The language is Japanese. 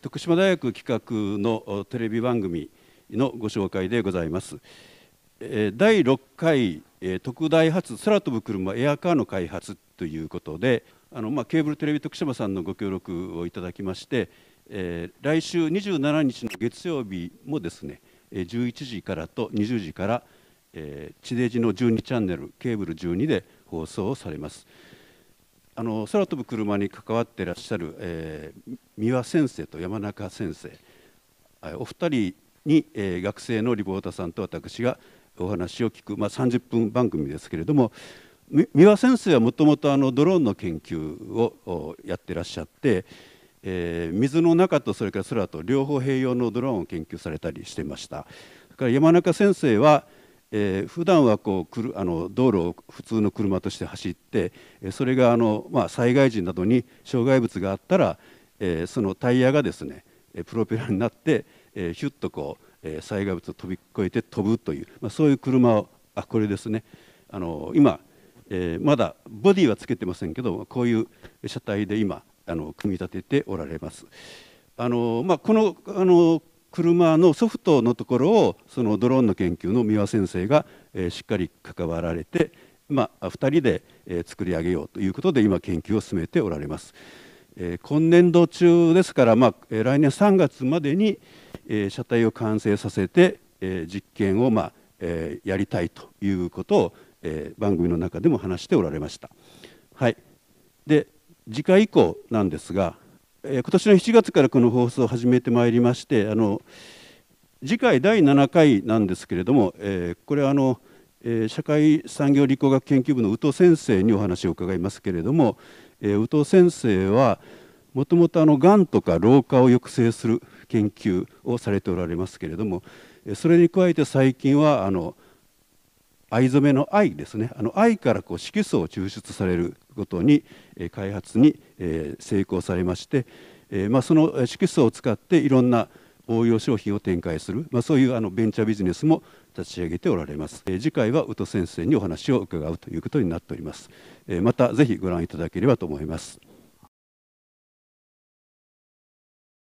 徳島大学企画のテレビ番組のご紹介でございます。第6回特大発空飛ぶ車エアカーの開発ということであの、まあ、ケーブルテレビ徳島さんのご協力をいただきまして、えー、来週27日の月曜日もですね11時からと20時から、えー、地デジの12チャンネルケーブル12で放送をされます。あの空飛ぶ車に関わってらっしゃる、えー、三輪先生と山中先生お二人に、え学生のリポーターさんと私がお話を聞く、まあ、30分番組ですけれども三輪先生はもともとドローンの研究をやってらっしゃって、えー、水の中とそれから空と両方併用のドローンを研究されたりしてましたから山中先生は、えー、普段はこうくるあの道路を普通の車として走ってそれがあの、まあ、災害時などに障害物があったらえー、そのタイヤがですねプロペラになって、えー、ヒュッとこう、えー、災害物を飛び越えて飛ぶという、まあ、そういう車をあこれですねあの今、えー、まだボディはつけてませんけどこういう車体で今あの組み立てておられます。あのまあ、このあの車のソフトのところをそのドローンの研究の三輪先生が、えしっかり関わられて、まあ、2人で、え作り上げようということで今研究を進めておられます。え今年度中ですから、まあ、来年3月までに、え車体を完成させて、え実験を、まあえやりたいということを、え番組の中でも話しておられました。はい、で次回以降なんですが、え今年の7月からこの放送を始めてまいりましてあの次回第7回なんですけれども、えこれはあの、え社会産業理工学研究部の宇都先生にお話を伺いますけれども、えー、宇藤先生はもともとがんとか老化を抑制する研究をされておられますけれどもそれに加えて最近はあの藍染めの藍ですねあの藍からこう色素を抽出されることに開発に成功されましてまあその色素を使っていろんな応用商品を展開する、まあ、そういうあのベンチャービジネスも立ち上げておられます、えー、次回は宇都先生にお話を伺うということになっております、えー、またぜひご覧いただければと思います